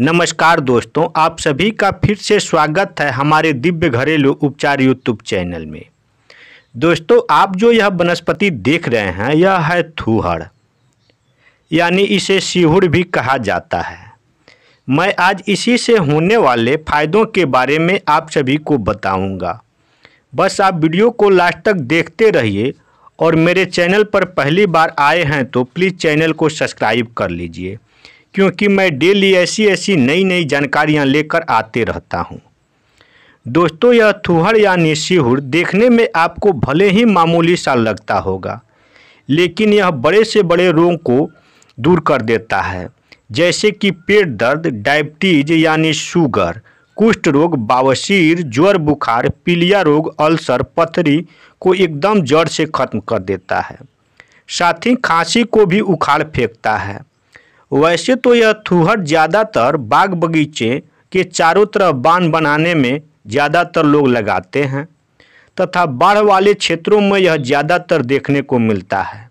नमस्कार दोस्तों आप सभी का फिर से स्वागत है हमारे दिव्य घरेलू उपचार यूट्यूब चैनल में दोस्तों आप जो यह वनस्पति देख रहे हैं यह है थूहड़ यानी इसे सीहुड़ भी कहा जाता है मैं आज इसी से होने वाले फ़ायदों के बारे में आप सभी को बताऊंगा। बस आप वीडियो को लास्ट तक देखते रहिए और मेरे चैनल पर पहली बार आए हैं तो प्लीज़ चैनल को सब्सक्राइब कर लीजिए क्योंकि मैं डेली ऐसी ऐसी नई नई जानकारियां लेकर आते रहता हूं। दोस्तों यह थुहर यानी सीहुड़ देखने में आपको भले ही मामूली सा लगता होगा लेकिन यह बड़े से बड़े रोग को दूर कर देता है जैसे कि पेट दर्द डायबिटीज यानी शुगर कुष्ठ रोग बावसीर ज्वर बुखार पीलिया रोग अल्सर पथरी को एकदम जड़ से खत्म कर देता है साथ ही खांसी को भी उखाड़ फेंकता है वैसे तो यह थूहट ज़्यादातर बाग बगीचे के चारों तरफ बांध बनाने में ज़्यादातर लोग लगाते हैं तथा बाढ़ वाले क्षेत्रों में यह ज़्यादातर देखने को मिलता है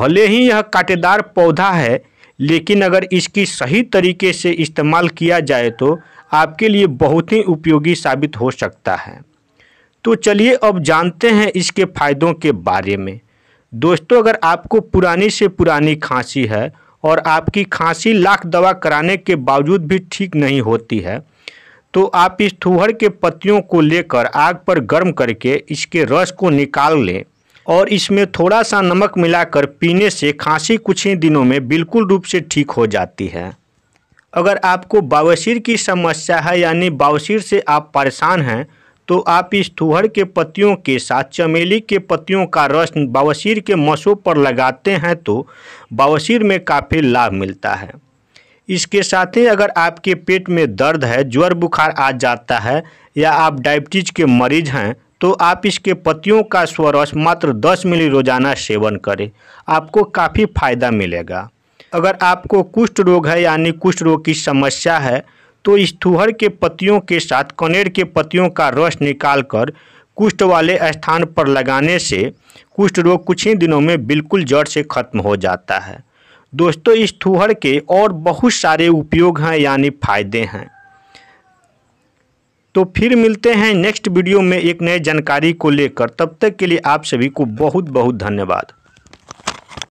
भले ही यह काटेदार पौधा है लेकिन अगर इसकी सही तरीके से इस्तेमाल किया जाए तो आपके लिए बहुत ही उपयोगी साबित हो सकता है तो चलिए अब जानते हैं इसके फायदों के बारे में दोस्तों अगर आपको पुरानी से पुरानी खांसी है और आपकी खांसी लाख दवा कराने के बावजूद भी ठीक नहीं होती है तो आप इस थूहर के पत्तियों को लेकर आग पर गर्म करके इसके रस को निकाल लें और इसमें थोड़ा सा नमक मिलाकर पीने से खांसी कुछ ही दिनों में बिल्कुल रूप से ठीक हो जाती है अगर आपको बावसीर की समस्या है यानी बावसीर से आप परेशान हैं तो आप इस थुहर के पत्तियों के साथ चमेली के पत्तियों का रस बवासीर के मसों पर लगाते हैं तो बवासीर में काफ़ी लाभ मिलता है इसके साथ ही अगर आपके पेट में दर्द है ज्वर बुखार आ जाता है या आप डायबिटीज के मरीज हैं तो आप इसके पत्तियों का स्वरस मात्र 10 मिली रोजाना सेवन करें आपको काफ़ी फायदा मिलेगा अगर आपको कुष्ठ रोग है यानी कुष्ठ रोग की समस्या है तो स्थूहर के पतियों के साथ कनेर के पतियों का रस निकालकर कुष्ठ वाले स्थान पर लगाने से कुष्ठ रोग कुछ ही दिनों में बिल्कुल जड़ से खत्म हो जाता है दोस्तों इस थूहर के और बहुत सारे उपयोग हैं यानी फायदे हैं तो फिर मिलते हैं नेक्स्ट वीडियो में एक नए जानकारी को लेकर तब तक के लिए आप सभी को बहुत बहुत धन्यवाद